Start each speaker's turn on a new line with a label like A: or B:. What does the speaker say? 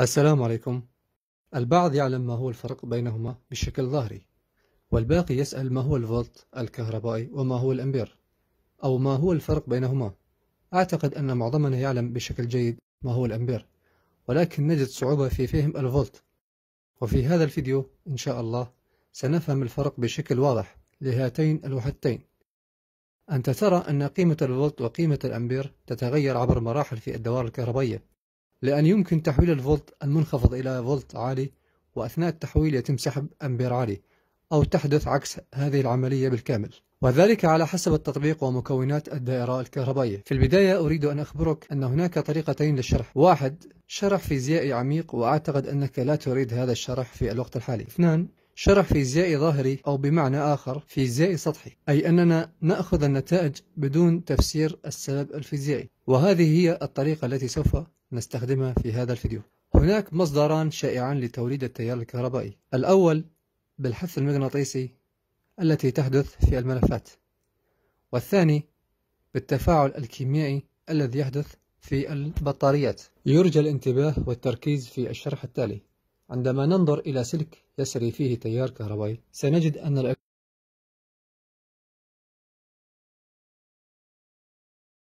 A: السلام عليكم البعض يعلم ما هو الفرق بينهما بشكل ظاهري والباقي يسأل ما هو الفولت الكهربائي وما هو الأمبير أو ما هو الفرق بينهما أعتقد أن معظمنا يعلم بشكل جيد ما هو الأمبير ولكن نجد صعوبة في فهم الفولت وفي هذا الفيديو إن شاء الله سنفهم الفرق بشكل واضح لهاتين الوحدتين أنت ترى أن قيمة الفولت وقيمة الأمبير تتغير عبر مراحل في الدوار الكهربائية لأن يمكن تحويل الفولت المنخفض إلى فولت عالي وأثناء التحويل يتم سحب أمبير عالي أو تحدث عكس هذه العملية بالكامل وذلك على حسب التطبيق ومكونات الدائرة الكهربائية في البداية أريد أن أخبرك أن هناك طريقتين للشرح واحد شرح فيزيائي عميق وأعتقد أنك لا تريد هذا الشرح في الوقت الحالي اثنان شرح فيزيائي ظاهري أو بمعنى آخر فيزيائي سطحي أي أننا نأخذ النتائج بدون تفسير السبب الفيزيائي وهذه هي الطريقة التي سوف نستخدمها في هذا الفيديو هناك مصدران شائعان لتوليد التيار الكهربائي الأول بالحث المغناطيسي التي تحدث في الملفات والثاني بالتفاعل الكيميائي الذي يحدث في البطاريات يرجى الانتباه والتركيز في الشرح التالي عندما ننظر إلى سلك
B: يسري فيه تيار كهربائي سنجد أن